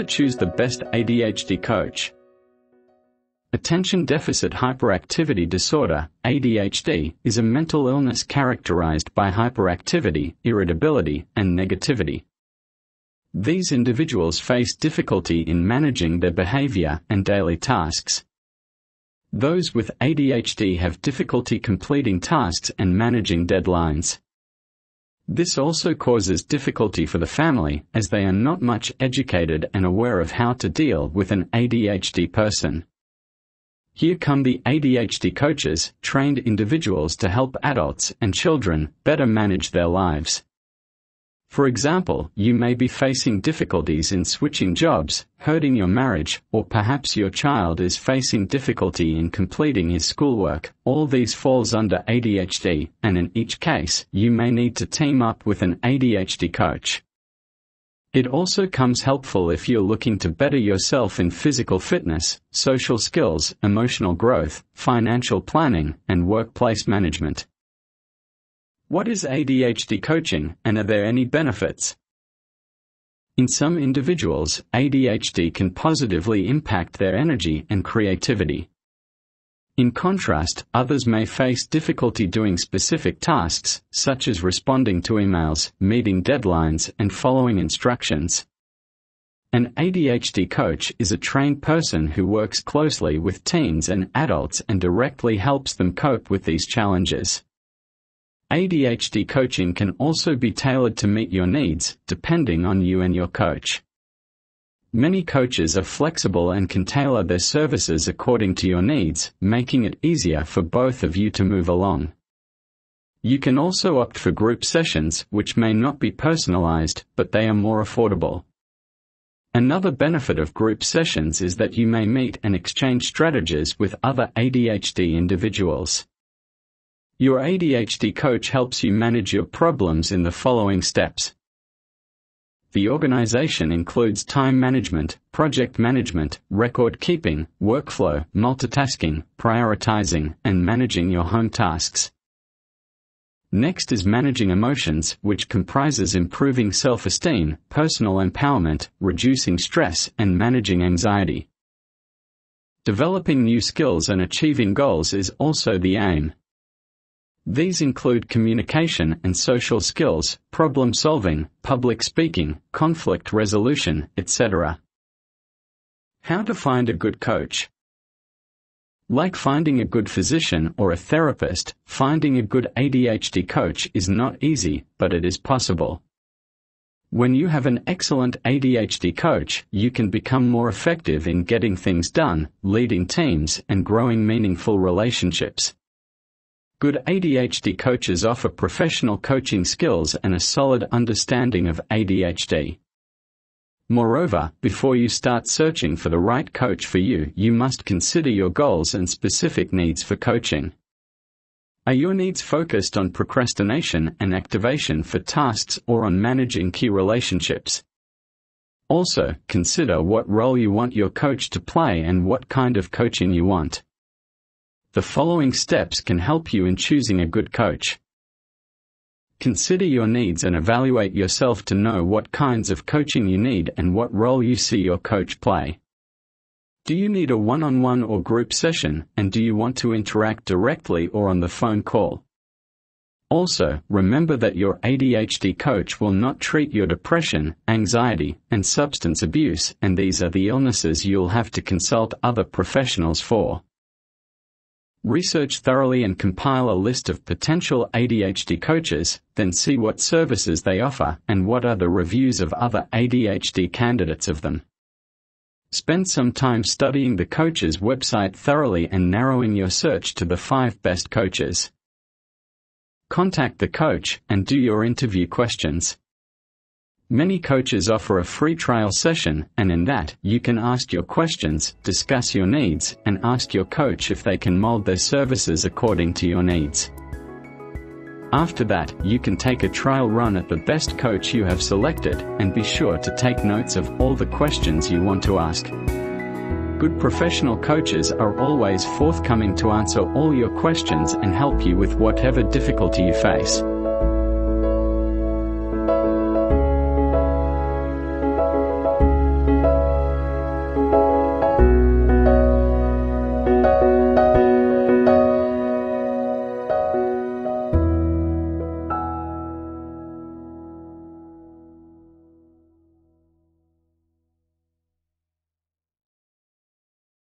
to choose the best ADHD coach. Attention Deficit Hyperactivity Disorder, ADHD, is a mental illness characterized by hyperactivity, irritability, and negativity. These individuals face difficulty in managing their behavior and daily tasks. Those with ADHD have difficulty completing tasks and managing deadlines. This also causes difficulty for the family as they are not much educated and aware of how to deal with an ADHD person. Here come the ADHD coaches, trained individuals to help adults and children better manage their lives. For example, you may be facing difficulties in switching jobs, hurting your marriage, or perhaps your child is facing difficulty in completing his schoolwork. All these falls under ADHD, and in each case, you may need to team up with an ADHD coach. It also comes helpful if you're looking to better yourself in physical fitness, social skills, emotional growth, financial planning, and workplace management. What is ADHD coaching and are there any benefits? In some individuals, ADHD can positively impact their energy and creativity. In contrast, others may face difficulty doing specific tasks, such as responding to emails, meeting deadlines, and following instructions. An ADHD coach is a trained person who works closely with teens and adults and directly helps them cope with these challenges. ADHD coaching can also be tailored to meet your needs, depending on you and your coach. Many coaches are flexible and can tailor their services according to your needs, making it easier for both of you to move along. You can also opt for group sessions, which may not be personalized, but they are more affordable. Another benefit of group sessions is that you may meet and exchange strategies with other ADHD individuals. Your ADHD coach helps you manage your problems in the following steps. The organization includes time management, project management, record keeping, workflow, multitasking, prioritizing, and managing your home tasks. Next is managing emotions, which comprises improving self-esteem, personal empowerment, reducing stress, and managing anxiety. Developing new skills and achieving goals is also the aim, these include communication and social skills, problem solving, public speaking, conflict resolution, etc. How to find a good coach. Like finding a good physician or a therapist, finding a good ADHD coach is not easy, but it is possible. When you have an excellent ADHD coach, you can become more effective in getting things done, leading teams, and growing meaningful relationships. Good ADHD coaches offer professional coaching skills and a solid understanding of ADHD. Moreover, before you start searching for the right coach for you, you must consider your goals and specific needs for coaching. Are your needs focused on procrastination and activation for tasks or on managing key relationships? Also, consider what role you want your coach to play and what kind of coaching you want. The following steps can help you in choosing a good coach. Consider your needs and evaluate yourself to know what kinds of coaching you need and what role you see your coach play. Do you need a one-on-one or group session and do you want to interact directly or on the phone call? Also, remember that your ADHD coach will not treat your depression, anxiety, and substance abuse, and these are the illnesses you'll have to consult other professionals for. Research thoroughly and compile a list of potential ADHD coaches, then see what services they offer and what are the reviews of other ADHD candidates of them. Spend some time studying the coach's website thoroughly and narrowing your search to the five best coaches. Contact the coach and do your interview questions. Many coaches offer a free trial session, and in that, you can ask your questions, discuss your needs, and ask your coach if they can mold their services according to your needs. After that, you can take a trial run at the best coach you have selected, and be sure to take notes of all the questions you want to ask. Good professional coaches are always forthcoming to answer all your questions and help you with whatever difficulty you face.